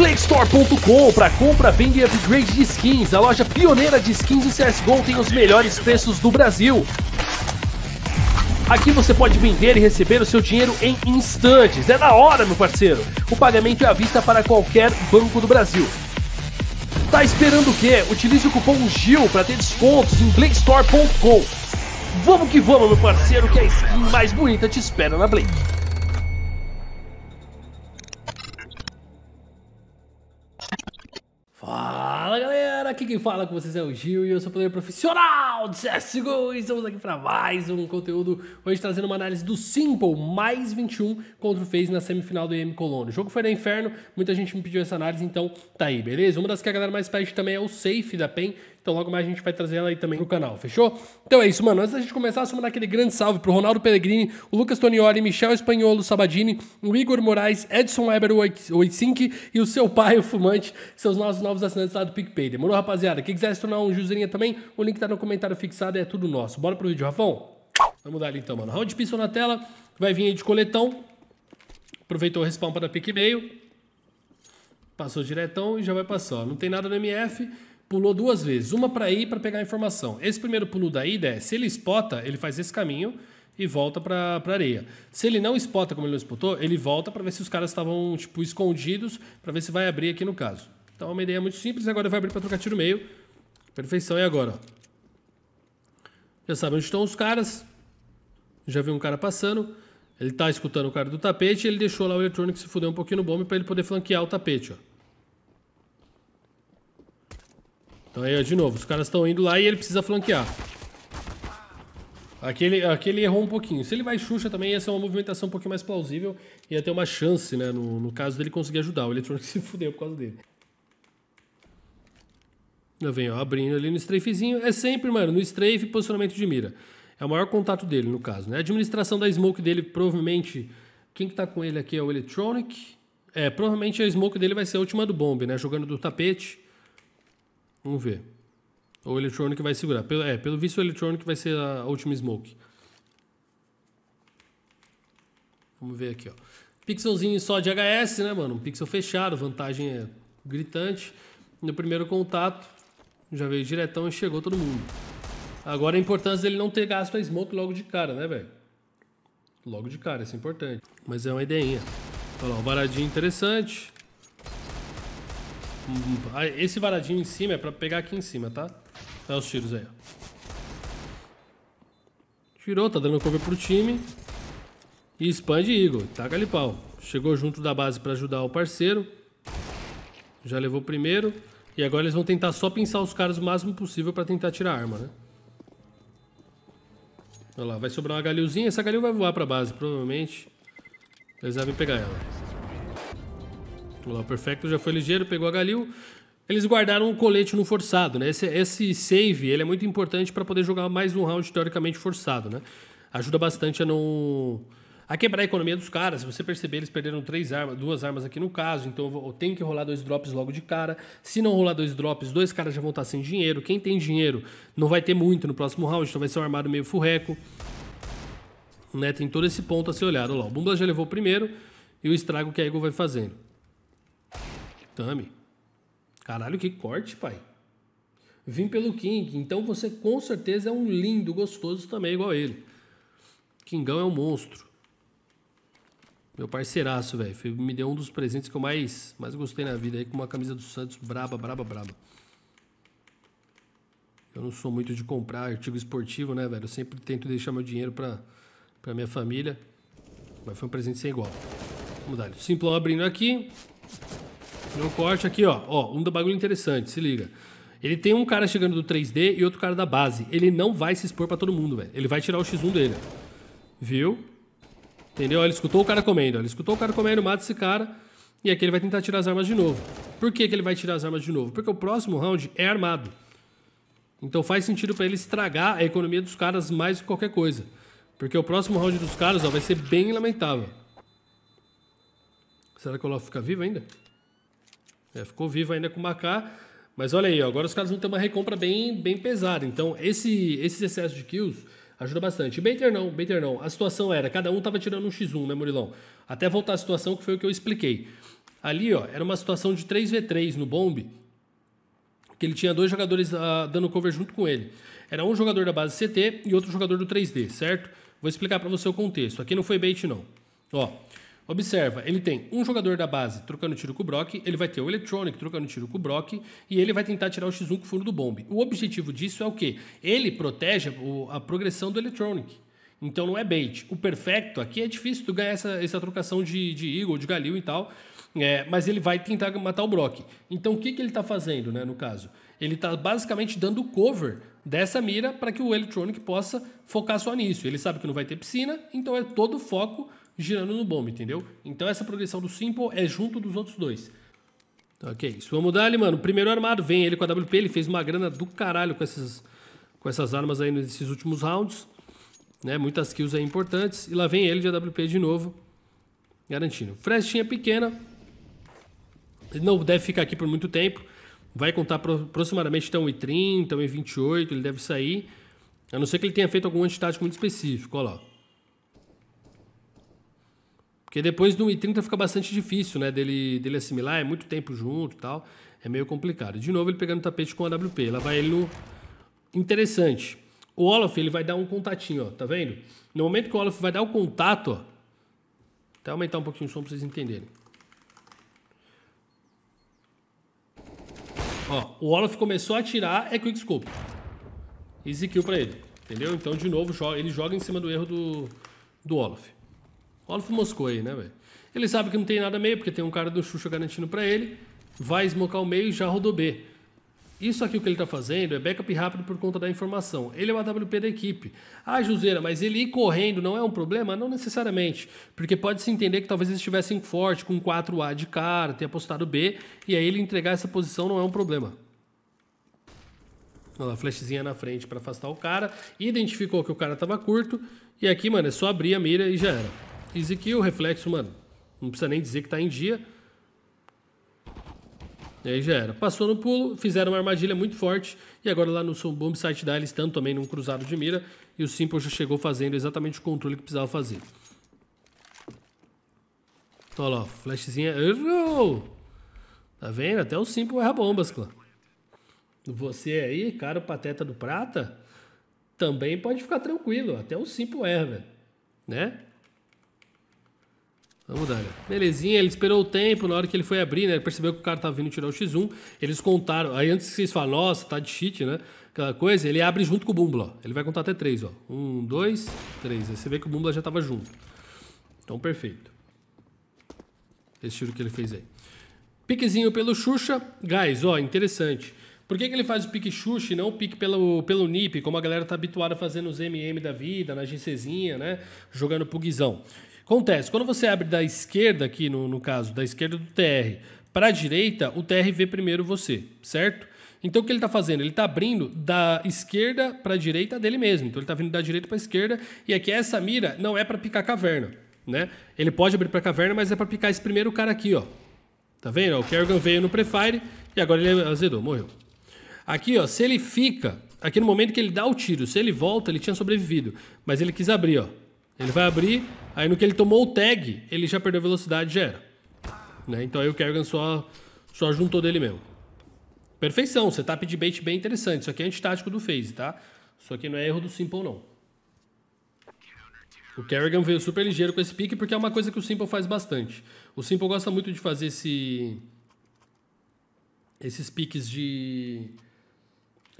Playstore.com para compra, venda e upgrade de skins. A loja pioneira de skins em CSGO tem os melhores preços do Brasil. Aqui você pode vender e receber o seu dinheiro em instantes. É na hora, meu parceiro. O pagamento é à vista para qualquer banco do Brasil. Tá esperando o quê? Utilize o cupom GIL para ter descontos em Blakestore.com. Vamos que vamos, meu parceiro, que a skin mais bonita te espera na Blake. aqui quem fala com vocês é o Gil e eu sou player profissional de CSGO e estamos aqui para mais um conteúdo hoje trazendo uma análise do Simple mais 21 contra o FaZe na semifinal do EM Colônia. O jogo foi no inferno, muita gente me pediu essa análise, então tá aí, beleza? Uma das que a galera mais pede também é o Safe da PEN, então logo mais a gente vai trazer ela aí também pro canal, fechou? Então é isso, mano. Antes da gente começar, só mandar aquele grande salve pro Ronaldo Pellegrini, o Lucas Tonioli, Michel Espanholo, Sabadini, o Igor Moraes, Edson Weber, o Oitsink e o seu pai, o Fumante, Seus nossos novos assinantes lá do PicPay. Demorou, rapaziada? Quem quiser se tornar um Juzerinha também, o link tá no comentário fixado e é tudo nosso. Bora pro vídeo, Rafão? Vamos dar ali então, mano. Round pistol na tela, vai vir aí de coletão. Aproveitou o respawn para pique meio. Passou diretão e já vai passar. Não tem nada no MF pulou duas vezes, uma para ir para pegar a informação. Esse primeiro pulo da ida é, se ele espota, ele faz esse caminho e volta para areia. Se ele não espota como ele não spotou, ele volta para ver se os caras estavam tipo escondidos, para ver se vai abrir aqui no caso. Então é uma ideia muito simples, agora vai abrir para trocar tiro meio. Perfeição, e agora? Ó. Já sabe onde estão os caras. Já viu um cara passando. Ele está escutando o cara do tapete, ele deixou lá o eletrônico se fuder um pouquinho no bombe para ele poder flanquear o tapete, ó. Então aí, de novo, os caras estão indo lá e ele precisa flanquear. Aqui ele, aqui ele errou um pouquinho. Se ele vai Xuxa também, essa é uma movimentação um pouquinho mais plausível. Ia ter uma chance, né? No, no caso dele conseguir ajudar. O Electronic se fudeu por causa dele. Eu venho ó, abrindo ali no strafezinho. É sempre, mano, no strafe posicionamento de mira. É o maior contato dele, no caso, né? A administração da smoke dele, provavelmente... Quem que tá com ele aqui é o Electronic. É, provavelmente a smoke dele vai ser a última do bombe, né? Jogando do tapete. Vamos ver. Ou o Electronic vai segurar. Pelo, é, pelo visto o Electronic vai ser a última Smoke. Vamos ver aqui, ó. Pixelzinho só de HS, né, mano? Um pixel fechado, vantagem é gritante. No primeiro contato, já veio diretão e chegou todo mundo. Agora a importância dele não ter gasto a smoke logo de cara, né, velho? Logo de cara, isso é importante. Mas é uma ideinha. Olha lá, um varadinho interessante. Ah, esse varadinho em cima é pra pegar aqui em cima, tá? Olha os tiros aí, Tirou, tá dando cover pro time. E expande Eagle, taca ali pau. Chegou junto da base pra ajudar o parceiro. Já levou o primeiro. E agora eles vão tentar só pinçar os caras o máximo possível pra tentar tirar a arma, né? Olha lá, vai sobrar uma galilzinha. Essa galil vai voar pra base, provavelmente. Eles devem pegar ela. O Perfecto já foi ligeiro, pegou a Galil. Eles guardaram o colete no forçado, né? Esse, esse save ele é muito importante para poder jogar mais um round teoricamente forçado, né? Ajuda bastante a não a quebrar a economia dos caras. Se você perceber, eles perderam três armas, duas armas aqui no caso, então tem que rolar dois drops logo de cara. Se não rolar dois drops, dois caras já vão estar tá sem dinheiro. Quem tem dinheiro não vai ter muito no próximo round, então vai ser um armário meio furreco. Né? Tem todo esse ponto a ser olhado. lá, o Bumba já levou o primeiro e o estrago que a Eagle vai fazendo. Tami. Caralho, que corte, pai. Vim pelo King, então você com certeza é um lindo gostoso também, igual ele. Kingão é um monstro. Meu parceiraço, velho. Me deu um dos presentes que eu mais, mais gostei na vida aí, com uma camisa do Santos braba, braba, braba. Eu não sou muito de comprar artigo esportivo, né, velho? Eu sempre tento deixar meu dinheiro pra, pra minha família. Mas foi um presente sem igual. Vamos dar. Simplão abrindo aqui. Tem corte aqui, ó. Ó, um bagulho interessante, se liga. Ele tem um cara chegando do 3D e outro cara da base. Ele não vai se expor pra todo mundo, velho. Ele vai tirar o X1 dele. Viu? Entendeu? Ele escutou o cara comendo. Ele escutou o cara comendo, mata esse cara. E aqui ele vai tentar tirar as armas de novo. Por que, que ele vai tirar as armas de novo? Porque o próximo round é armado. Então faz sentido para ele estragar a economia dos caras mais do que qualquer coisa. Porque o próximo round dos caras ó, vai ser bem lamentável. Será que o Olaf fica vivo ainda? É, ficou vivo ainda com o Macá. Mas olha aí, agora os caras vão ter uma recompra bem, bem pesada. Então, esse, esse excesso de kills ajuda bastante. Bater não, Bater não. A situação era, cada um tava tirando um X1, né, Murilão? Até voltar à situação que foi o que eu expliquei. Ali, ó, era uma situação de 3v3 no bomb, que ele tinha dois jogadores uh, dando cover junto com ele. Era um jogador da base CT e outro jogador do 3D, certo? Vou explicar para você o contexto. Aqui não foi bait não. Ó, Observa, ele tem um jogador da base trocando tiro com o Brock, ele vai ter o Electronic trocando tiro com o Brock e ele vai tentar tirar o X1 com o fundo do bombe. O objetivo disso é o quê? Ele protege a progressão do Electronic. Então não é bait. O perfeito aqui é difícil tu ganhar essa, essa trocação de, de Eagle, de Galil e tal. É, mas ele vai tentar matar o Brock. Então o que, que ele está fazendo, né, no caso? Ele está basicamente dando cover dessa mira para que o Electronic possa focar só nisso. Ele sabe que não vai ter piscina, então é todo foco girando no bombe, entendeu? Então essa progressão do Simple é junto dos outros dois. Ok, isso vamos mudar ali, mano. Primeiro armado, vem ele com a WP, ele fez uma grana do caralho com essas, com essas armas aí nesses últimos rounds. Né? Muitas kills aí importantes. E lá vem ele de AWP de novo. Garantindo. Frestinha pequena. Ele não deve ficar aqui por muito tempo. Vai contar aproximadamente até 1,30, 1,28. Ele deve sair. A não ser que ele tenha feito algum antitático muito específico. Olha lá. Porque depois do I30 fica bastante difícil, né? Dele, dele assimilar, é muito tempo junto e tal. É meio complicado. De novo, ele pegando o tapete com a AWP. Lá vai ele no. Interessante. O Olaf, ele vai dar um contatinho, ó. Tá vendo? No momento que o Olaf vai dar o contato, ó. Até aumentar um pouquinho o som pra vocês entenderem. Ó, o Olaf começou a atirar, é quickscope. Easy kill pra ele. Entendeu? Então, de novo, ele joga em cima do erro do, do Olaf. Olha o Moscou aí, né, velho? Ele sabe que não tem nada meio, porque tem um cara do Xuxa garantindo para ele. Vai smocar o meio e já rodou B. Isso aqui o que ele está fazendo é backup rápido por conta da informação. Ele é o AWP da equipe. Ah, Juseira, mas ele ir correndo não é um problema? Não necessariamente. Porque pode-se entender que talvez eles estivessem forte com 4A de cara, ter apostado B, e aí ele entregar essa posição não é um problema. Olha lá, flashzinha na frente para afastar o cara. Identificou que o cara estava curto. E aqui, mano, é só abrir a mira e já era. Ezequiel, reflexo, mano. Não precisa nem dizer que tá em dia. E aí já era. Passou no pulo, fizeram uma armadilha muito forte. E agora lá no Bomb site da eles estão também num cruzado de mira. E o Simple já chegou fazendo exatamente o controle que precisava fazer. Então, olha lá, flashzinha. Errou! Tá vendo? Até o Simple erra bombas, clã. Você aí, cara, o pateta do prata, também pode ficar tranquilo. Até o Simple erra, velho. Né? Vamos dar. Belezinha, ele esperou o tempo, na hora que ele foi abrir, né? Ele percebeu que o cara tá vindo tirar o X1. Eles contaram. Aí antes que vocês falam, nossa, tá de cheat, né? Aquela coisa, ele abre junto com o Bumbla, ó. Ele vai contar até três, ó. Um, dois, três. Aí você vê que o Bumbla já tava junto. Então, perfeito. Esse tiro que ele fez aí. Piquezinho pelo Xuxa. Guys, ó, interessante. Por que, que ele faz o pique Xuxa e não o pique pelo, pelo NIP, como a galera tá habituada a fazer nos MM da vida, na GCzinha, né? Jogando pro Guizão. Acontece, quando você abre da esquerda aqui, no, no caso, da esquerda do TR para a direita, o TR vê primeiro você, certo? Então o que ele está fazendo? Ele está abrindo da esquerda para a direita dele mesmo. Então ele está vindo da direita para a esquerda e aqui essa mira não é para picar caverna, né? Ele pode abrir para caverna, mas é para picar esse primeiro cara aqui, ó. Tá vendo? O Kerrigan veio no prefire e agora ele azedou, morreu. Aqui, ó, se ele fica, aqui no momento que ele dá o tiro, se ele volta, ele tinha sobrevivido, mas ele quis abrir, ó. Ele vai abrir, aí no que ele tomou o tag, ele já perdeu velocidade, já era. Né? Então aí o Kerrigan só, só juntou dele mesmo. Perfeição, setup de bait bem interessante. Isso aqui é antitático do phase, tá? Isso aqui não é erro do Simple, não. O Kerrigan veio super ligeiro com esse pique, porque é uma coisa que o Simple faz bastante. O Simple gosta muito de fazer esse... Esses piques de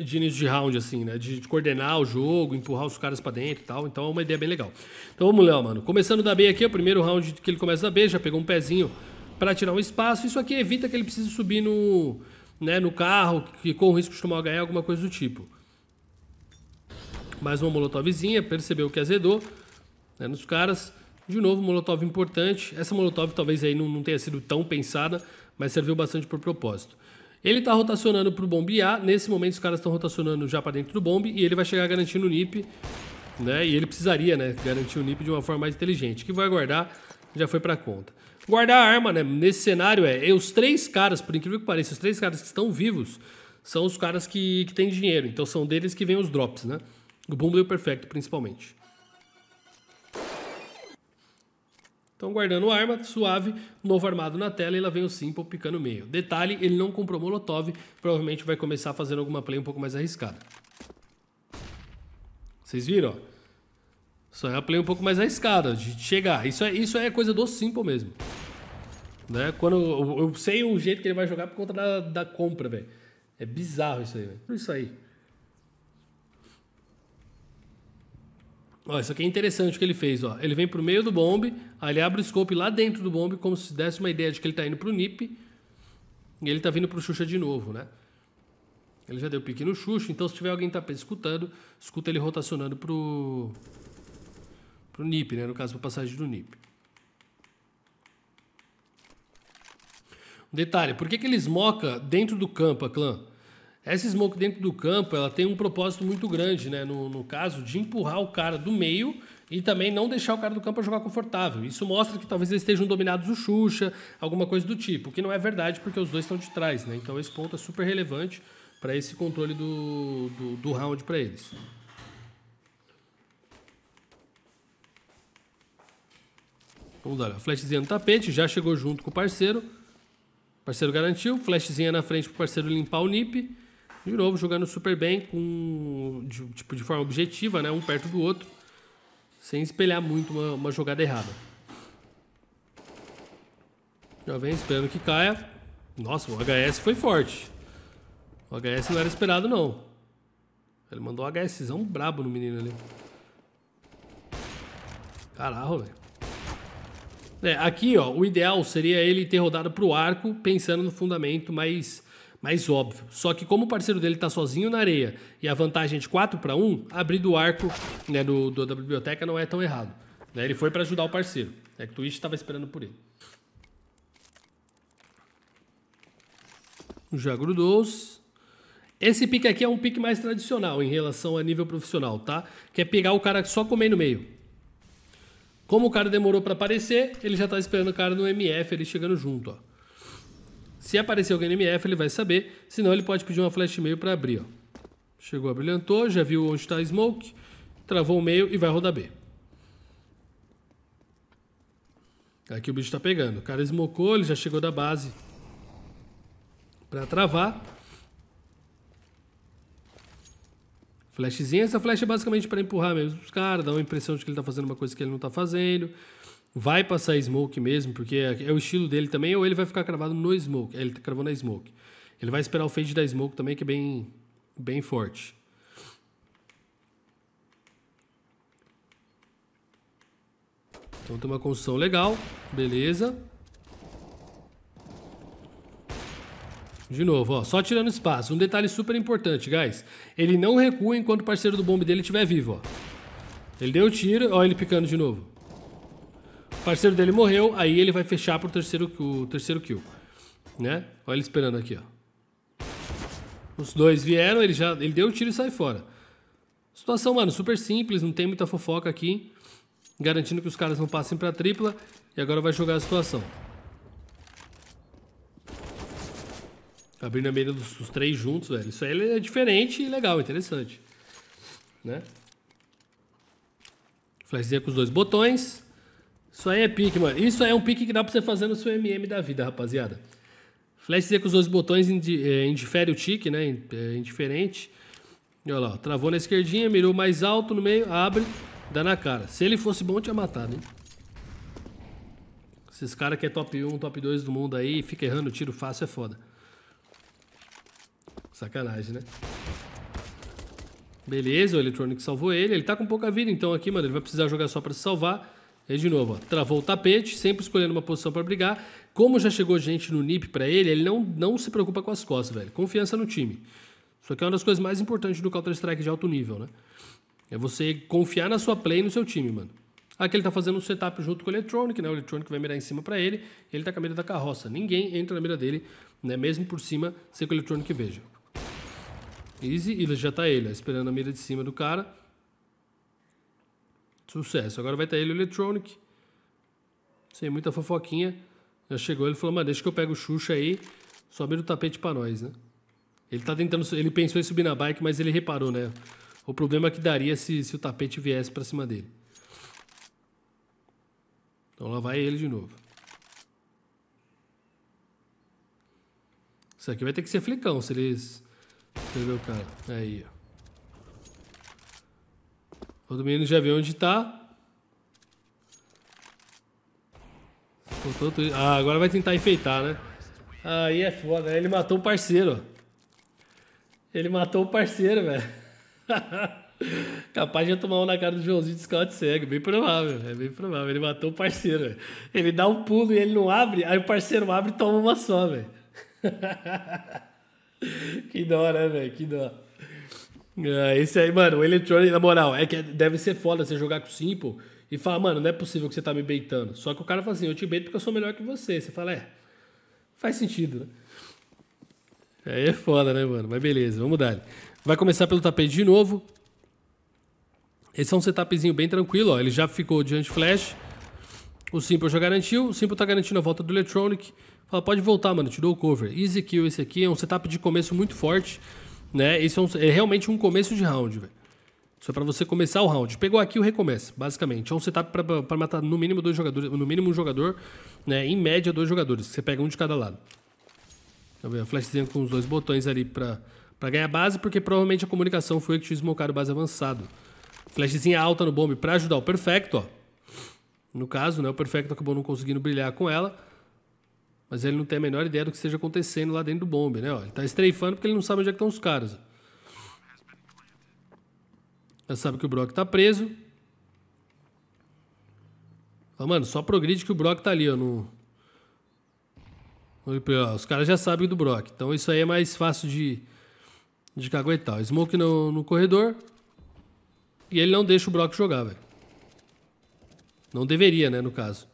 de início de round, assim, né? De, coordenar o jogo, empurrar os caras para dentro e tal. Então é uma ideia bem legal. Então vamos lá, mano. Começando da B aqui, é o primeiro round que ele começa da B, já pegou um pezinho para tirar um espaço. Isso aqui evita que ele precise subir no, né, no carro, que com o risco de tomar o HE, alguma coisa do tipo. Mais uma molotovzinha, percebeu que azedou né, nos caras. De novo, molotov importante. Essa molotov talvez aí não, não tenha sido tão pensada, mas serviu bastante por propósito. Ele tá rotacionando pro bombe A. Nesse momento os caras estão rotacionando já para dentro do bombe e ele vai chegar garantindo o NIP, né? E ele precisaria, né, garantir o NIP de uma forma mais inteligente. Que vai guardar já foi para conta. Guardar a arma, né? Nesse cenário é, é, os três caras, por incrível que pareça, os três caras que estão vivos são os caras que, que têm dinheiro. Então são deles que vêm os drops, né? O Bumble e o Perfecto, principalmente. Então, guardando arma, suave, novo armado na tela e lá vem o Simple picando o meio. Detalhe, ele não comprou Molotov, provavelmente vai começar fazendo alguma play um pouco mais arriscada. Vocês viram? Só é a play um pouco mais arriscada, de chegar. Isso é, isso é coisa do Simple mesmo. Né? Quando eu, eu sei o jeito que ele vai jogar por conta da, da compra, velho. É bizarro isso aí, velho. Isso aí. Ó, isso aqui é interessante o que ele fez. Ó. Ele vem pro meio do bombe, aí ele abre o scope lá dentro do bombe, como se desse uma ideia de que ele está indo pro NIP. E ele está vindo pro Xuxa de novo, né? Ele já deu pique no Xuxa, então se tiver alguém tapete tá escutando, escuta ele rotacionando pro pro NIP, né? No caso, pra passagem do NIP. Um detalhe, por que, que ele esmoca dentro do campo a clã? Essa smoke dentro do campo, ela tem um propósito muito grande, né? No, no caso, de empurrar o cara do meio e também não deixar o cara do campo jogar confortável. Isso mostra que talvez eles estejam dominados o Xuxa, alguma coisa do tipo, que não é verdade porque os dois estão de trás, né? Então esse ponto é super relevante para esse controle do, do, do round para eles. Vamos dar, flashzinha no tapete, já chegou junto com o parceiro. O parceiro garantiu, flashzinha na frente para o parceiro limpar o nip. De novo, jogando super bem, com, de, tipo, de forma objetiva, né? um perto do outro, sem espelhar muito uma, uma jogada errada. Já vem esperando que caia. Nossa, o HS foi forte. O HS não era esperado, não. Ele mandou um HSzão brabo no menino ali. Caralho, velho. É, aqui, ó, o ideal seria ele ter rodado pro arco, pensando no fundamento, mas mas óbvio, só que como o parceiro dele está sozinho na areia e a vantagem é de 4 para 1, abrir do arco né, do, do, da biblioteca não é tão errado. Né? Ele foi para ajudar o parceiro. É que o Twitch estava esperando por ele. Já grudou -se. Esse pique aqui é um pique mais tradicional em relação a nível profissional, tá? Que é pegar o cara só comer no meio. Como o cara demorou para aparecer, ele já tá esperando o cara no MF, ele chegando junto, ó. Se aparecer alguém no MF, ele vai saber, senão ele pode pedir uma flash e-mail para abrir. Ó. Chegou, abrilhantou, já viu onde está a smoke, travou o meio e vai rodar B. Aqui o bicho está pegando. O cara smokou, ele já chegou da base para travar. Flashzinha, essa flash é basicamente para empurrar mesmo os caras, dar uma impressão de que ele está fazendo uma coisa que ele não está fazendo vai passar smoke mesmo, porque é, é, o estilo dele também, ou ele vai ficar cravado no smoke. É, ele tá cravou na smoke. Ele vai esperar o fade da smoke também, que é bem, bem forte. Então tem uma construção legal, beleza. De novo, ó, só tirando espaço. Um detalhe super importante, guys. Ele não recua enquanto o parceiro do bombe dele estiver vivo, ó. Ele deu o tiro, ó, ele picando de novo parceiro dele morreu, aí ele vai fechar pro terceiro, o terceiro kill. Né? Olha ele esperando aqui, ó. Os dois vieram, ele já ele deu o um tiro e sai fora. Situação, mano, super simples, não tem muita fofoca aqui. Garantindo que os caras não passem pra tripla. E agora vai jogar a situação. Abrindo a mira dos, dos três juntos, velho. Isso aí é diferente e legal, interessante. Né? Flashzinha com os dois botões. Isso aí é pique, mano. Isso aí é um pique que dá pra você fazer no seu MM da vida, rapaziada. Flash Z com os dois botões é, indifere o tique, né? É indiferente. E olha lá, travou na esquerdinha, mirou mais alto no meio, abre, dá na cara. Se ele fosse bom, tinha matado, hein? Esses caras que é top 1, top 2 do mundo aí, fica errando tiro fácil, é foda. Sacanagem, né? Beleza, o Electronic salvou ele. Ele tá com pouca vida, então aqui, mano, ele vai precisar jogar só pra se salvar. E de novo, ó, travou o tapete, sempre escolhendo uma posição para brigar. Como já chegou gente no NIP para ele, ele não, não se preocupa com as costas, velho. Confiança no time. Isso aqui é uma das coisas mais importantes do Counter-Strike de alto nível, né? É você confiar na sua play e no seu time, mano. Aqui ah, ele tá fazendo um setup junto com o Electronic, né? O Electronic vai mirar em cima para ele, ele tá com a mira da carroça. Ninguém entra na mira dele, né? Mesmo por cima, sem que o Electronic veja. Easy, e já tá ele, ó, esperando a mira de cima do cara. Sucesso. Agora vai estar ele o Electronic. Sem muita fofoquinha. Já chegou ele falou, mano, deixa que eu pego o Xuxa aí. Sobe no tapete pra nós, né? Ele tá tentando. Ele pensou em subir na bike, mas ele reparou, né? O problema é que daria se, se o tapete viesse pra cima dele. Então lá vai ele de novo. Isso aqui vai ter que ser flicão se eles. Você vê o cara. Aí, ó. Todo menino já vê onde está. Ah, agora vai tentar enfeitar, né? Aí é foda, né? ele matou o parceiro. Ele matou o parceiro, velho. Capaz de tomar um na cara do Joãozinho de Scout cego, bem provável, é bem provável. Ele matou o parceiro, velho. ele dá um pulo e ele não abre, aí o parceiro abre e toma uma só, velho. que dó, né, velho? Que dó. Ah, esse aí, mano, o Electronic, na moral, é que é- deve ser foda você jogar com o Simple e falar, mano, não é possível que você tá me beitando. Só que o cara fala assim, eu te beito porque eu sou melhor que você. Você fala, é, faz sentido, né? Aí é foda, né, mano? Mas beleza, vamos dar. Vai começar pelo tapete de novo. Esse é um setupzinho bem tranquilo, ó. Ele já ficou de anti-flash. O Simple já garantiu. O Simple tá garantindo a volta do Electronic. Fala, pode voltar, mano. Tirou o cover. Easy kill esse aqui. É um setup de começo muito forte. Né? isso é, um, é realmente um começo de round, velho. Isso é para você começar o round. Pegou aqui o recomeça, basicamente. É um setup para matar no mínimo dois jogadores, no mínimo um jogador, né? Em média dois jogadores. Você pega um de cada lado. a flashzinha com os dois botões ali para ganhar base, porque provavelmente a comunicação foi que te smocaram base avançado. Flashzinha alta no bombe para ajudar o perfecto, ó. No caso, né? O perfecto acabou não conseguindo brilhar com ela. Mas ele não tem a menor ideia do que esteja acontecendo lá dentro do bombe, né? Ó, ele tá estreifando porque ele não sabe onde é estão os caras. Já sabe que o Brock tá preso. Ó, mano, só progride que o Brock tá ali, ó. No... ó os caras já sabem do Brock. Então isso aí é mais fácil de, de caguetar. Smoke no, no corredor. E ele não deixa o Brock jogar, velho. Não deveria, né, no caso.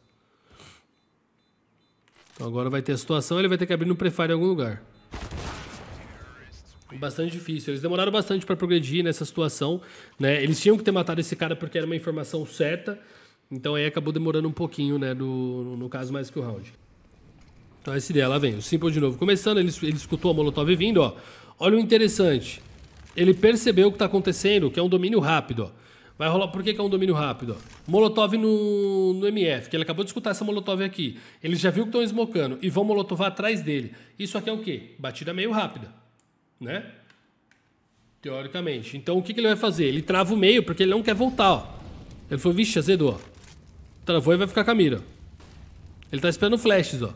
Então agora vai ter a situação, ele vai ter que abrir no prefire em algum lugar. Bastante difícil. Eles demoraram bastante para progredir nessa situação, né? Eles tinham que ter matado esse cara porque era uma informação certa. Então aí acabou demorando um pouquinho, né? Do, no caso, mais que o round. Então essa ideia, lá vem. O Simple de novo começando, ele, ele escutou a Molotov vindo, ó. Olha o interessante. Ele percebeu o que está acontecendo, que é um domínio rápido, ó. Vai rolar. Por que, que é um domínio rápido? Ó? Molotov no, no MF, que ele acabou de escutar essa Molotov aqui. Ele já viu que estão esmocando e vão Molotovar atrás dele. Isso aqui é o quê? Batida meio rápida. Né? Teoricamente. Então o que, que ele vai fazer? Ele trava o meio porque ele não quer voltar, ó. Ele falou, vixe, azedou, ó. Travou e vai ficar com a mira. Ele tá esperando flashes, ó.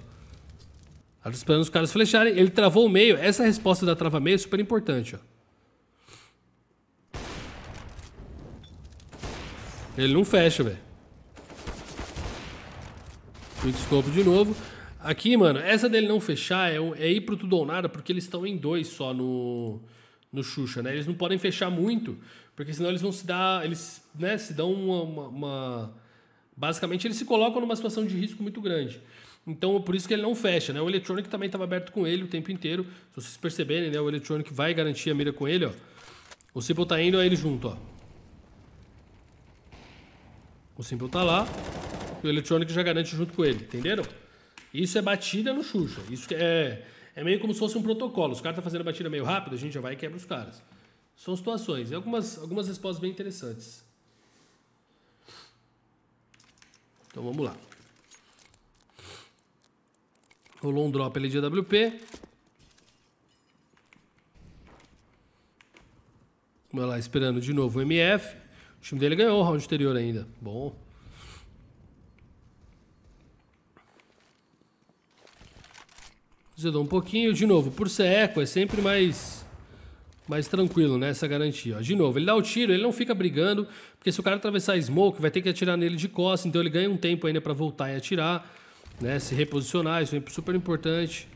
Tá esperando os caras flecharem. Ele travou o meio. Essa resposta da trava meio é super importante, ó. Ele não fecha, velho. Quick Scope de novo. Aqui, mano, essa dele não fechar é, é ir pro tudo ou nada, porque eles estão em dois só no, no Xuxa, né? Eles não podem fechar muito, porque senão eles vão se dar. Eles né, se dão uma, uma, uma. Basicamente, eles se colocam numa situação de risco muito grande. Então, por isso que ele não fecha, né? O Electronic também estava aberto com ele o tempo inteiro. Se vocês perceberem, né? O Electronic vai garantir a mira com ele, ó. O Simple tá indo a ele junto, ó. O Simple tá lá e o eletrônico já garante junto com ele, entenderam? Isso é batida no Xuxa. Isso é, é meio como se fosse um protocolo. Os caras estão tá fazendo a batida meio rápido, a gente já vai e quebra os caras. São situações. E algumas, algumas respostas bem interessantes. Então vamos lá. Rolou um drop ali de AWP. Vamos lá, esperando de novo o MF. O time dele ganhou o round anterior ainda. Bom. Zedou um pouquinho. De novo, por ser eco, é sempre mais mais tranquilo, né? Essa garantia. Ó. De novo, ele dá o tiro, ele não fica brigando, porque se o cara atravessar smoke, vai ter que atirar nele de costas, então ele ganha um tempo ainda para voltar e atirar, né? Se reposicionar, isso é super importante.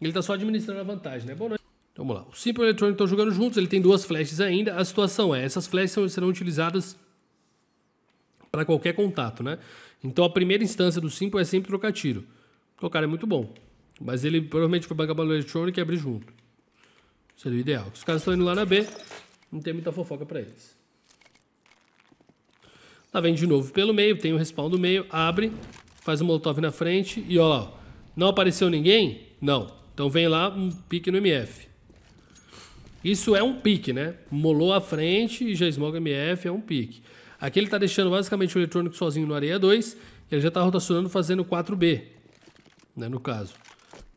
Ele tá só administrando a vantagem, né? Boa noite. Então, vamos lá. O Simple e o Electronic estão tá jogando juntos, ele tem duas flashes ainda. A situação é, essas flashes serão utilizadas para qualquer contato, né? Então a primeira instância do Simple é sempre trocar tiro. Trocar o cara é muito bom. Mas ele provavelmente foi bancar para o Electronic e abrir junto. Seria o ideal. Os caras estão indo lá na B, não tem muita fofoca para eles. Lá vem de novo pelo meio, tem o um respawn do meio, abre, faz o um molotov na frente e olha, ó. não apareceu ninguém? Não. Então vem lá, um pique no MF. Isso é um pique, né? Molou a frente e já esmoga MF, é um pique. Aqui ele está deixando basicamente o eletrônico sozinho no areia 2, ele já está rotacionando fazendo 4B, né, no caso.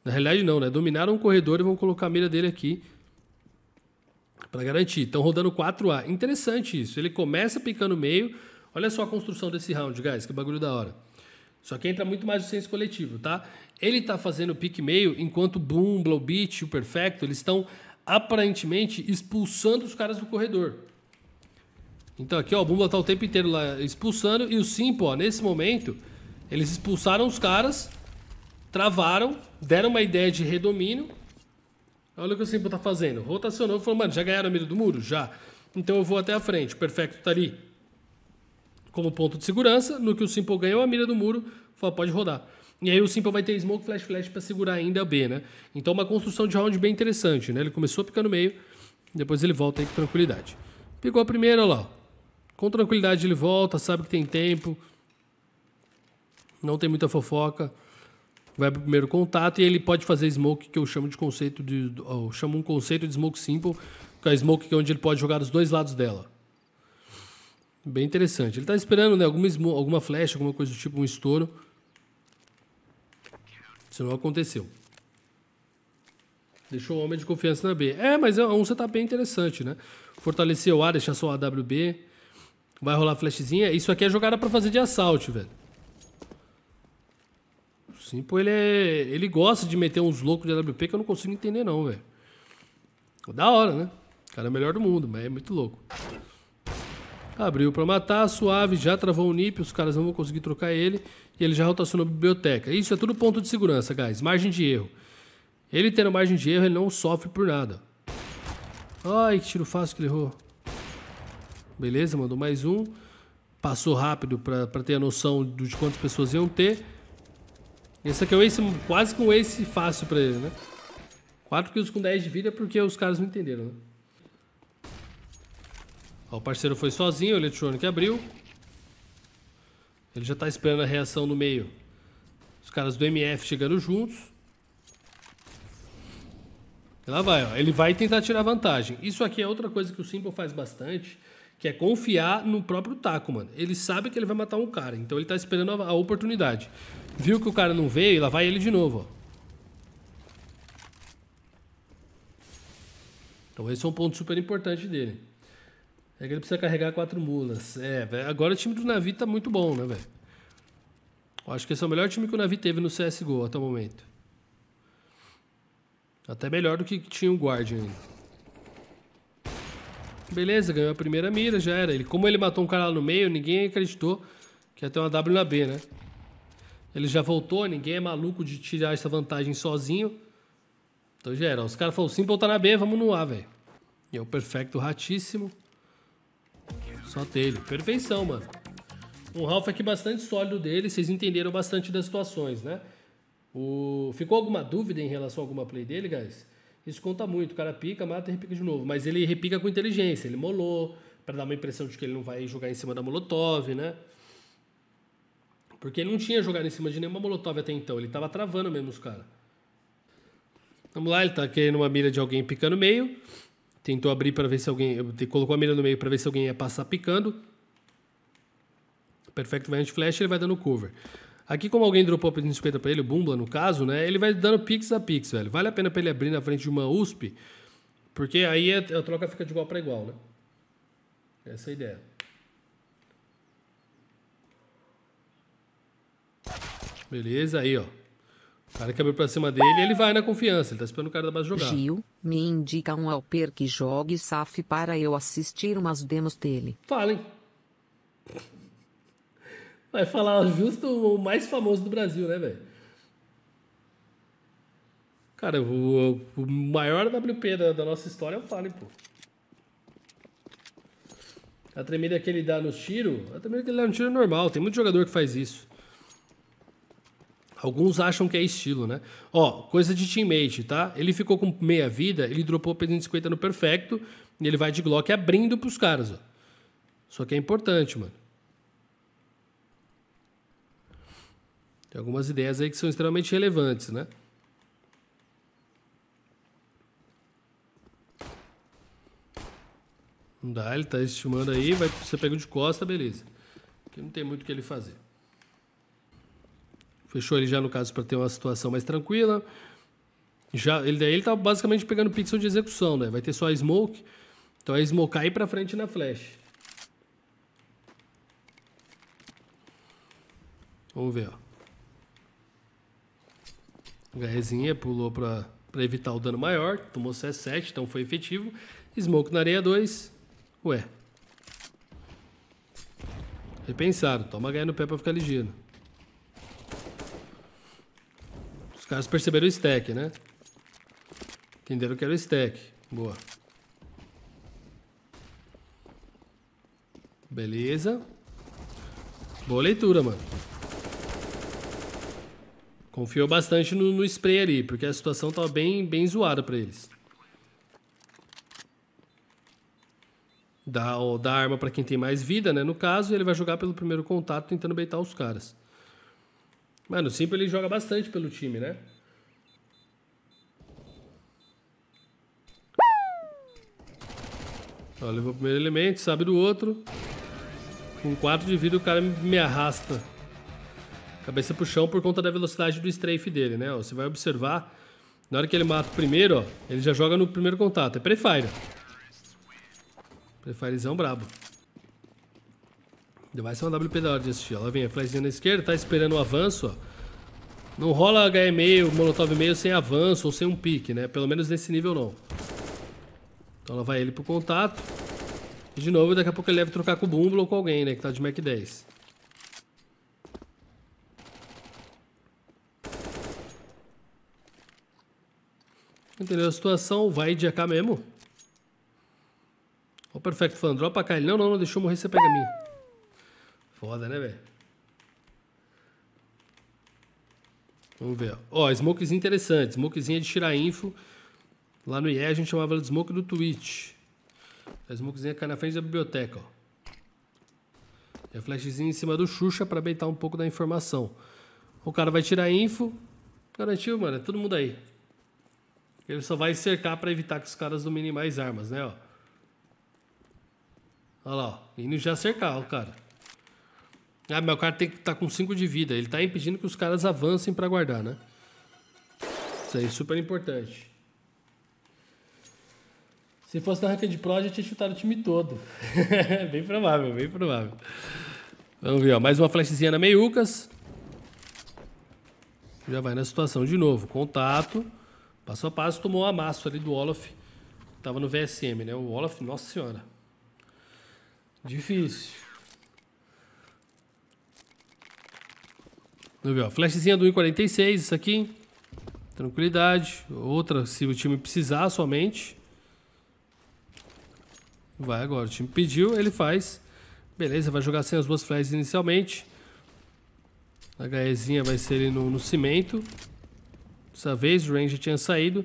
Na realidade não, né? Dominaram o corredor e vão colocar a mira dele aqui para garantir. Estão rodando 4A. Interessante isso. Ele começa picando meio. Olha só a construção desse round, guys, que bagulho da hora. Só que entra muito mais o senso coletivo, tá? Ele está fazendo pique meio, enquanto o Boom, Blow Beat, o Perfecto, eles estão aparentemente expulsando os caras do corredor. Então aqui, ó, o Bumba tá o tempo inteiro lá expulsando e o Simpo, ó, nesse momento, eles expulsaram os caras, travaram, deram uma ideia de redomínio. Olha o que o Simpo tá fazendo. Rotacionou e falou, mano, já ganharam o meio do muro? Já. Então eu vou até a frente. perfeito tá ali como ponto de segurança. No que o Simple ganhou a mira do muro, falou, pode rodar. E aí o Simple vai ter Smoke Flash Flash para segurar ainda a B, né? Então uma construção de round bem interessante, né? Ele começou picando meio, depois ele volta aí com tranquilidade. Pegou a primeira, olha lá. Com tranquilidade ele volta, sabe que tem tempo. Não tem muita fofoca. Vai pro primeiro contato e ele pode fazer smoke, que eu chamo de conceito de. Eu chamo um conceito de smoke simple, que é a smoke que é onde ele pode jogar os dois lados dela. Bem interessante. Ele está esperando né, alguma, alguma flash alguma coisa do tipo, um estouro. Isso não aconteceu. Deixou o homem de confiança na B. É, mas é um setup bem interessante, né? Fortaleceu o A, deixar só o AWB. Vai rolar flashzinha. Isso aqui é jogada para fazer de assalto, velho. pô ele é... Ele gosta de meter uns loucos de AWP que eu não consigo entender, não, velho. Da hora, né? O cara é o melhor do mundo, mas é muito louco. Abriu para matar, suave, já travou o NIP, os caras não vão conseguir trocar ele e ele já rotacionou a biblioteca. Isso é tudo ponto de segurança, guys, margem de erro. Ele tendo margem de erro, ele não sofre por nada. Ai, que tiro fácil que ele errou. Beleza, mandou mais um. Passou rápido para ter a noção de quantas pessoas iam ter. Esse aqui é um ace, quase com um ace fácil para ele, né? 4 kills com 10 de vida porque os caras não entenderam, né? o parceiro foi sozinho, o eletrônico abriu. Ele já está esperando a reação no meio. Os caras do MF chegando juntos. E lá vai, ó. Ele vai tentar tirar vantagem. Isso aqui é outra coisa que o Simple faz bastante, que é confiar no próprio taco, mano. Ele sabe que ele vai matar um cara, então ele está esperando a oportunidade. Viu que o cara não veio, lá vai ele de novo, ó. Então esse é um ponto super importante dele. É que ele precisa carregar quatro mulas. É, véio. agora o time do Navi tá muito bom, né, velho? Acho que esse é o melhor time que o Navi teve no CSGO até o momento. Até melhor do que tinha o Guardian ainda. Beleza, ganhou a primeira mira, já era. Ele, como ele matou um cara lá no meio, ninguém acreditou que ia ter uma W na B, né? Ele já voltou, ninguém é maluco de tirar essa vantagem sozinho. Então já era. Os caras falaram, sim, tá na B, vamos no A, velho. E é o perfecto ratíssimo. Só dele Perfeição, mano. Um Ralph aqui bastante sólido dele, vocês entenderam bastante das situações, né? O... Ficou alguma dúvida em relação a alguma play dele, guys? Isso conta muito. O cara pica, mata e repica de novo. Mas ele repica com inteligência, ele molou, para dar uma impressão de que ele não vai jogar em cima da Molotov, né? Porque ele não tinha jogado em cima de nenhuma Molotov até então, ele tava travando mesmo os caras. Vamos lá, ele tá querendo uma mira de alguém picando meio. Tentou abrir para ver se alguém. Colocou a mira no meio para ver se alguém ia passar picando. Perfect Vantage Flash, ele vai dando cover. Aqui, como alguém dropou 50 para ele, o Bumbla no caso, né? Ele vai dando pix a pix, velho. Vale a pena para ele abrir na frente de uma USP, porque aí a troca fica de igual para igual, né? Essa é a ideia. Beleza, aí, ó. O cara abriu pra cima dele e ele vai na confiança. Ele tá esperando o cara da base jogar. Gil, me indica um alper que jogue SAF para eu assistir umas demos dele. Falem. Vai falar justo o mais famoso do Brasil, né, velho? Cara, o, o, maior WP da, da nossa história é o Fallen, pô. A tremida que ele dá no tiro, a tremida que ele dá no tiro é normal. Tem muito jogador que faz isso. Alguns acham que é estilo, né? Ó, coisa de teammate, tá? Ele ficou com meia vida, ele dropou P250 no perfecto e ele vai de Glock abrindo pros caras, ó. Só que é importante, mano. Tem algumas ideias aí que são extremamente relevantes, né? Não dá, ele tá estimando aí, vai, você pega de costa, beleza. Porque não tem muito o que ele fazer fechou ele já no caso para ter uma situação mais tranquila. Já ele daí ele tá basicamente pegando pixel de execução, né? Vai ter só smoke. Então é smokear aí para frente na flash. Vamos ver, ó. HRzinha pulou para evitar o dano maior, tomou CS7, então foi efetivo. Smoke na areia 2. Ué. Repensaram, toma H no pé para ficar ligeiro. caras perceberam o stack, né? Entenderam que era o stack. Boa. Beleza. Boa leitura, mano. Confiou bastante no, no spray ali, porque a situação tava tá bem, bem zoada pra eles. Dá, ó, dá arma pra quem tem mais vida, né? No caso, ele vai jogar pelo primeiro contato tentando beitar os caras. Mano, o Simple ele joga bastante pelo time, né? Ó, levou o primeiro elemento, sabe do outro. Com 4 de vida o cara me arrasta. Cabeça pro chão por conta da velocidade do strafe dele, né? você vai observar, na hora que ele mata o primeiro, ó, ele já joga no primeiro contato. É Prefire. Prefirezão brabo. Vai ser é uma WP da hora de assistir. Ela vem, a flashzinha na esquerda, tá esperando o avanço, ó. Não rola HE meio, molotov meio sem avanço ou sem um pique, né? Pelo menos nesse nível não. Então ela vai ele pro contato. E de novo, daqui a pouco ele deve trocar com o Bumble ou com alguém, né? Que tá de Mac 10. Entendeu a situação? Vai de AK mesmo. O perfeito falando, dropa AK. Ele, não, não, não, deixou morrer, você pega a minha. Foda, né, velho? Vamos ver. Ó, oh, smokezinho interessante. Smokezinho é de tirar info. Lá no IE a gente chamava de smoke do Twitch. A smokezinha cai na frente da biblioteca, ó. E é a flashzinha em cima do Xuxa para beitar um pouco da informação. O cara vai tirar info. Garantiu, mano. É todo mundo aí. Ele só vai cercar para evitar que os caras dominem mais armas, né, ó. Olha lá, ó. Indo já cercar, ó, cara. Ah, mas o cara tem que estar tá com 5 de vida. Ele está impedindo que os caras avancem para guardar, né? Isso aí é super importante. Se fosse na Ranked Pro, já tinha chutado o time todo. bem provável, bem provável. Vamos ver, ó. Mais uma flashzinha na meiucas. Já vai na situação de novo. Contato. Passo a passo, tomou o amasso ali do Olaf. Tava no VSM, né? O Olaf, nossa senhora. Difícil. Vamos ver, ó. Flashzinha do 1,46, isso aqui. Tranquilidade. Outra, se o time precisar somente. Vai agora, o time pediu, ele faz. Beleza, vai jogar sem as duas flashes inicialmente. A HEzinha vai ser ele no, no cimento. Dessa vez o range tinha saído,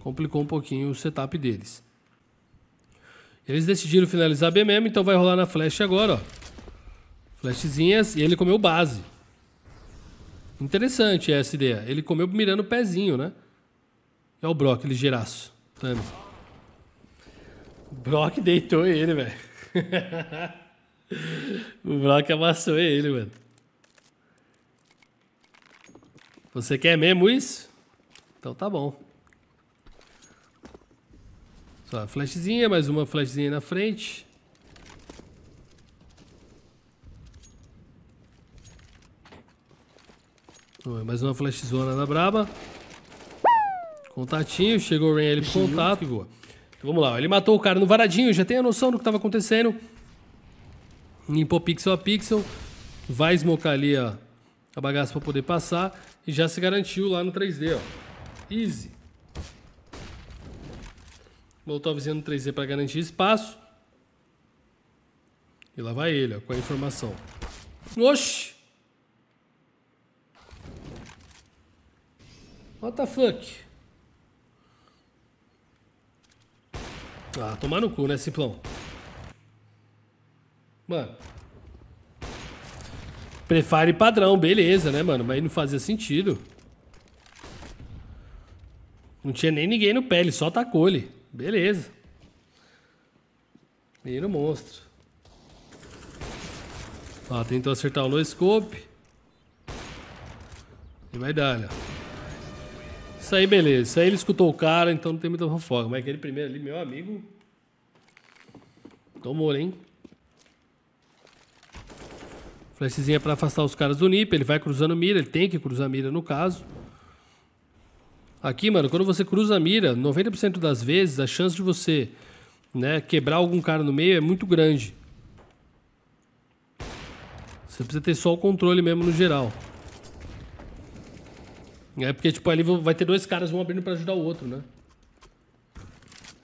complicou um pouquinho o setup deles. Eles decidiram finalizar B mesmo, então vai rolar na flash agora, ó. Flashzinhas e ele comeu base. Interessante essa ideia. Ele comeu mirando o pezinho, né? É o Brock, ele giraço. Tame. Tá Brock deitou ele, velho. o Brock amassou ele, mano. Você quer mesmo isso? Então tá bom. Só a flashzinha, mais uma flashzinha na frente. Mais uma flashzona na braba. Contatinho, chegou o Ren ele pro contato e voa. Então, vamos lá, ele matou o cara no varadinho, já tem a noção do que estava acontecendo. Limpou pixel a pixel. Vai smocar ali ó, a bagaça para poder passar. E já se garantiu lá no 3D, ó. Easy. Molotovzinho no 3D para garantir espaço. E lá vai ele, ó, com a informação. Oxi! What the fuck? Ah, tomar no cu, né, Simplão? Mano. Prefire padrão, beleza, né, mano? Mas não fazia sentido. Não tinha nem ninguém no pé, ele só tacou ele. Beleza. E no monstro. Ó, tentou acertar o no scope. E vai dar, olha. Né? Isso aí, beleza. Isso aí ele escutou o cara, então não tem muita fofoca. Mas aquele primeiro ali, meu amigo. Tomou, hein? Flashzinha é para afastar os caras do NIP. Ele vai cruzando mira. Ele tem que cruzar mira no caso. Aqui, mano, quando você cruza a mira, 90% das vezes a chance de você né, quebrar algum cara no meio é muito grande. Você precisa ter só o controle mesmo no geral. É porque, tipo, ali vai ter dois caras, um abrindo pra ajudar o outro, né?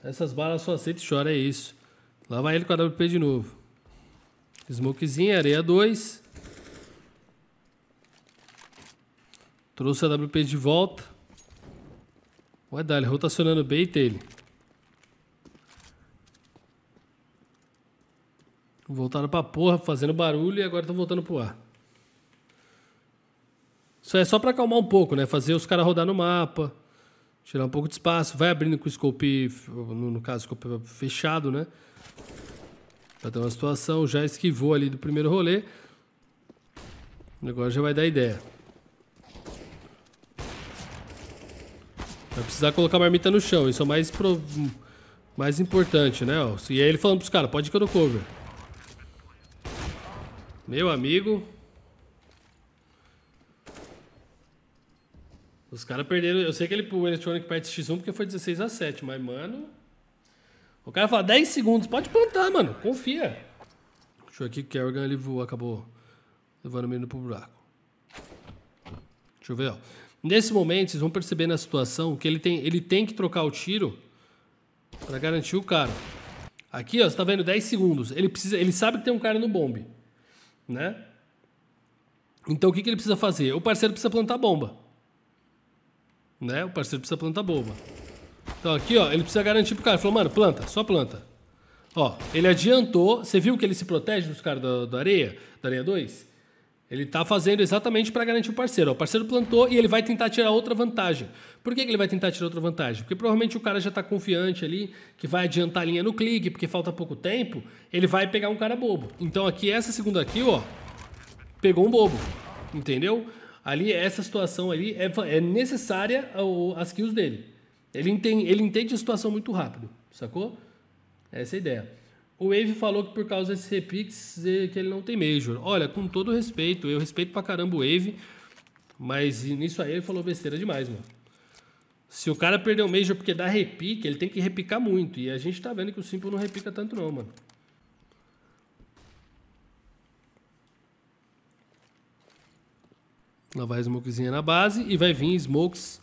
Essas balas só aceita e chora, é isso. Lá vai ele com a WP de novo. Smokezinha, areia 2. Trouxe a WP de volta. Vai dar, ele rotacionando bait ele. Voltaram pra porra, fazendo barulho e agora estão voltando pro ar. Isso é só para acalmar um pouco, né? Fazer os caras rodar no mapa, tirar um pouco de espaço, vai abrindo com o scope, no caso, scope fechado, né? Pra ter uma situação, já esquivou ali do primeiro rolê. Agora já vai dar ideia. Vai precisar colocar a marmita no chão, isso é mais, pro... mais importante, né? E aí ele falando pros caras, pode ir que eu cover. Meu amigo, Os caras perderam. Eu sei que ele pro Electronic Parts X1 porque foi 16 a 7, mas, mano. O cara fala 10 segundos, pode plantar, mano. Confia. Deixa eu ver aqui que Kerrigan ele voou, acabou levando o menino pro buraco. Deixa eu ver, ó. Nesse momento, vocês vão perceber na situação que ele tem, ele tem que trocar o tiro para garantir o cara. Aqui, ó, você tá vendo 10 segundos. Ele precisa, ele sabe que tem um cara no bombe, né? Então o que, que ele precisa fazer? O parceiro precisa plantar bomba. Né? O parceiro precisa plantar boba. Então aqui, ó, ele precisa garantir pro cara. Ele falou, mano, planta, só planta. Ó, ele adiantou. Você viu que ele se protege dos caras da, areia? Da areia 2? Ele tá fazendo exatamente para garantir o parceiro. o parceiro plantou e ele vai tentar tirar outra vantagem. Por que, que ele vai tentar tirar outra vantagem? Porque provavelmente o cara já tá confiante ali que vai adiantar a linha no clique, porque falta pouco tempo. Ele vai pegar um cara bobo. Então aqui, essa segunda kill, ó, pegou um bobo. Entendeu? ali essa situação ali é, é necessária as kills dele. Ele entende, ele entende a situação muito rápido, sacou? Essa é a ideia. O Wave falou que por causa desse repix que ele não tem Major. Olha, com todo respeito, eu respeito pra caramba o Wave, mas nisso aí ele falou besteira demais, mano. Se o cara perdeu o Major porque dá repique, ele tem que repicar muito. E a gente tá vendo que o Simple não repica tanto não, mano. Ela vai smokezinha na base e vai vir smokes,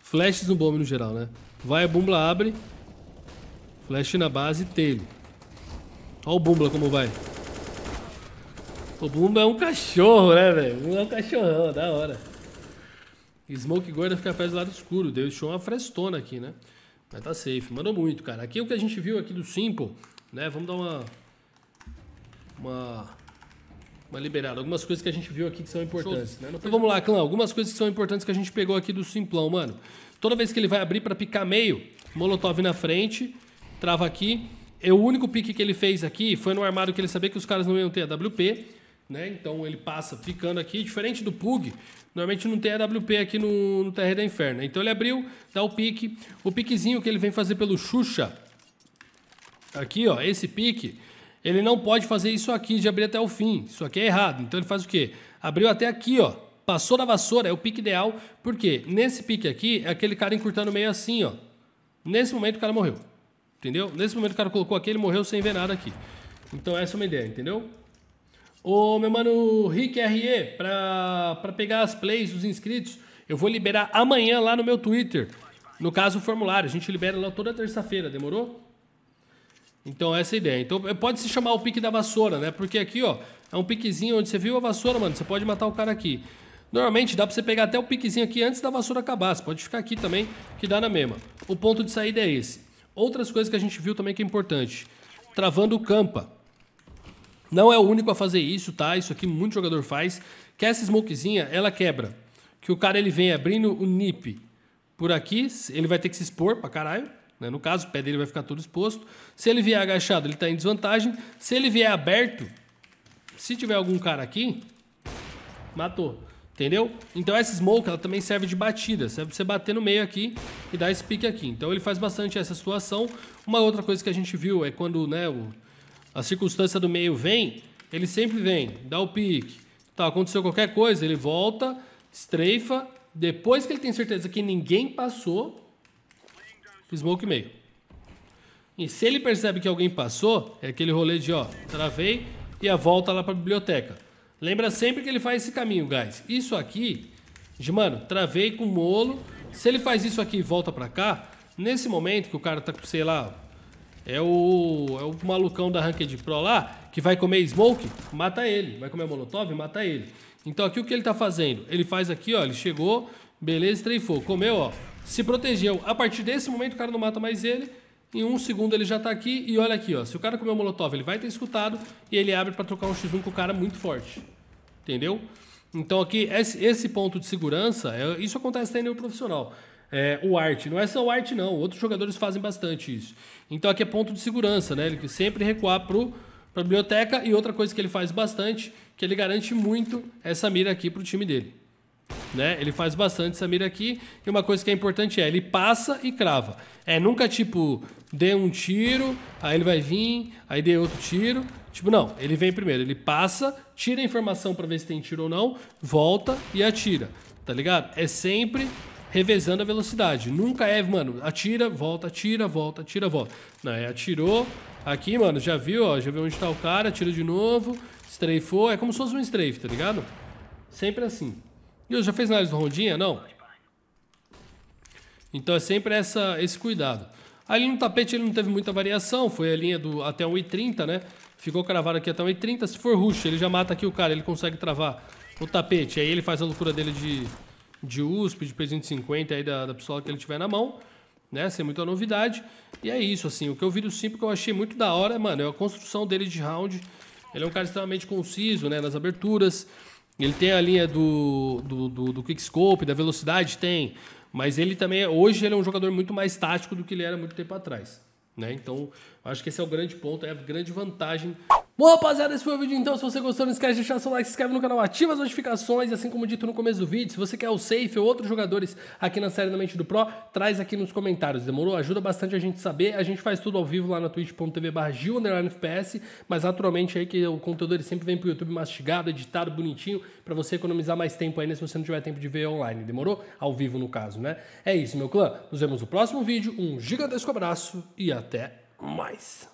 flashes no bomb no geral, né? Vai, a Bumbla abre, flash na base, tele. Olha o Bumbla como vai. O Bumba é um cachorro, né, velho? O é um cachorrão, da hora. Smoke gorda fica atrás do lado escuro. Deixou uma frestona aqui, né? Mas tá safe. Mandou muito, cara. Aqui é o que a gente viu aqui do Simple, né? Vamos dar uma... Uma liberado. Algumas coisas que a gente viu aqui que são importantes. Né? Então vamos é. lá, Clã. Algumas coisas que são importantes que a gente pegou aqui do Simplão, mano. Toda vez que ele vai abrir para picar meio, Molotov na frente, trava aqui. E é, o único pique que ele fez aqui foi no armário que ele sabia que os caras não iam ter AWP, né? Então ele passa picando aqui. Diferente do Pug, normalmente não tem AWP aqui no, no Terra da Inferno. Então ele abriu, dá o pique. O piquezinho que ele vem fazer pelo Xuxa, aqui ó, esse pique ele não pode fazer isso aqui de abrir até o fim. Isso aqui é errado. Então ele faz o quê? Abriu até aqui, ó. Passou na vassoura, é o pique ideal, Por quê? nesse pique aqui é aquele cara encurtando meio assim, ó. Nesse momento o cara morreu. Entendeu? Nesse momento o cara colocou aqui, ele morreu sem ver nada aqui. Então essa é uma ideia, entendeu? Ô meu mano Rick RE, pra, pra pegar as plays dos inscritos, eu vou liberar amanhã lá no meu Twitter. No caso, o formulário. A gente libera lá toda terça-feira, demorou? Então essa é a ideia. Então é, pode se chamar o pique da vassoura, né? Porque aqui, ó, é um piquezinho onde você viu a vassoura, mano. Você pode matar o cara aqui. Normalmente dá pra você pegar até o piquezinho aqui antes da vassoura acabar. Você pode ficar aqui também, que dá na mesma. O ponto de saída é esse. Outras coisas que a gente viu também que é importante. Travando o campa. Não é o único a fazer isso, tá? Isso aqui muito jogador faz. Que essa smokezinha, ela quebra. Que o cara ele vem abrindo o nip por aqui, ele vai ter que se expor pra caralho. Né? No caso, o pé dele vai ficar todo exposto. Se ele vier agachado, ele está em desvantagem. Se ele vier aberto, se tiver algum cara aqui, matou. Entendeu? Então essa smoke ela também serve de batida, serve pra você bater no meio aqui e dar esse pique aqui. Então ele faz bastante essa situação. Uma outra coisa que a gente viu é quando né, o, a circunstância do meio vem, ele sempre vem, dá o pique. Tá, aconteceu qualquer coisa, ele volta, estreifa. Depois que ele tem certeza que ninguém passou, smoke meio. E se ele percebe que alguém passou, é aquele rolê de ó, travei e a volta lá para a biblioteca. Lembra sempre que ele faz esse caminho, guys. Isso aqui, de mano, travei com molo. Se ele faz isso aqui e volta para cá, nesse momento que o cara tá com, sei lá, é o, é o malucão da Ranked Pro lá, que vai comer smoke, mata ele. Vai comer molotov, mata ele. Então aqui o que ele tá fazendo? Ele faz aqui, ó, ele chegou, beleza, treifou, comeu, ó se protegeu. A partir desse momento, o cara não mata mais ele. Em um segundo ele já tá aqui e olha aqui, ó. Se o cara comer o molotov, ele vai ter escutado e ele abre para trocar um x1 com o cara muito forte. Entendeu? Então aqui, esse ponto de segurança, é, isso acontece até no profissional. É, o art. não é só o art não, outros jogadores fazem bastante isso. Então aqui é ponto de segurança, né? Ele sempre recuar pro, pra biblioteca e outra coisa que ele faz bastante, que ele garante muito essa mira aqui pro time dele. Né? Ele faz bastante essa mira aqui. E uma coisa que é importante é, ele passa e crava. É, nunca tipo, dê um tiro, aí ele vai vir, aí dê outro tiro. Tipo, não, ele vem primeiro, ele passa, tira a informação para ver se tem tiro ou não, volta e atira. Tá ligado? É sempre revezando a velocidade. Nunca é, mano, atira, volta, atira, volta, atira, volta. Não, é atirou. Aqui, mano, já viu, ó, já viu onde tá o cara, atira de novo, streifou. É como se fosse um strafe, tá ligado? Sempre assim. E eu já fez análise do Rondinha? Não. Então é sempre essa, esse cuidado. Ali no tapete ele não teve muita variação, foi a linha do até 1,30, né? Ficou cravado aqui até 1,30. Se for rush, ele já mata aqui o cara, ele consegue travar o tapete. Aí ele faz a loucura dele de, de USP, de p 250 aí da, da pistola que ele tiver na mão, né? Sem muita novidade. E é isso, assim. O que eu vi do Simp que eu achei muito da hora, mano, é a construção dele de round. Ele é um cara extremamente conciso, né? Nas aberturas. Ele tem a linha do, do, do, do quickscope, da velocidade, tem. Mas ele também, é, hoje, ele é um jogador muito mais tático do que ele era muito tempo atrás. Né? Então, acho que esse é o grande ponto, é a grande vantagem Bom, rapaziada, esse foi o vídeo. Então, se você gostou, não esquece de deixar seu like, se inscreve no canal, ativa as notificações. E assim como dito no começo do vídeo, se você quer o Safe ou outros jogadores aqui na série da Mente do Pro, traz aqui nos comentários, demorou? Ajuda bastante a gente saber. A gente faz tudo ao vivo lá na twitch.tv FPS, mas naturalmente aí que o conteúdo ele sempre vem pro YouTube mastigado, editado, bonitinho, para você economizar mais tempo ainda, se você não tiver tempo de ver online, demorou? Ao vivo, no caso, né? É isso, meu clã. Nos vemos no próximo vídeo. Um gigantesco abraço e até mais.